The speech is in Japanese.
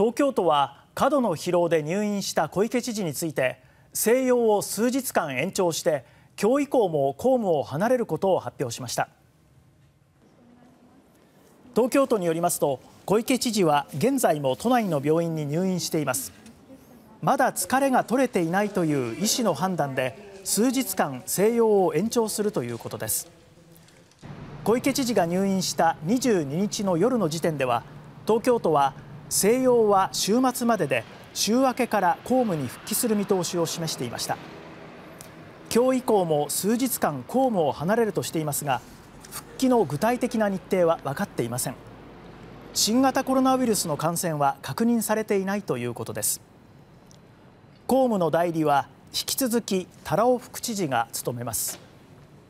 東京都は過度の疲労で入院した小池知事について静養を数日間延長して今日以降も公務を離れることを発表しました東京都によりますと小池知事は現在も都内の病院に入院していますまだ疲れが取れていないという医師の判断で数日間静養を延長するということです小池知事が入院した22日の夜の時点では東京都は静養は週末までで週明けから公務に復帰する見通しを示していました今日以降も数日間公務を離れるとしていますが復帰の具体的な日程は分かっていません新型コロナウイルスの感染は確認されていないということです公務の代理は引き続き太郎副知事が務めます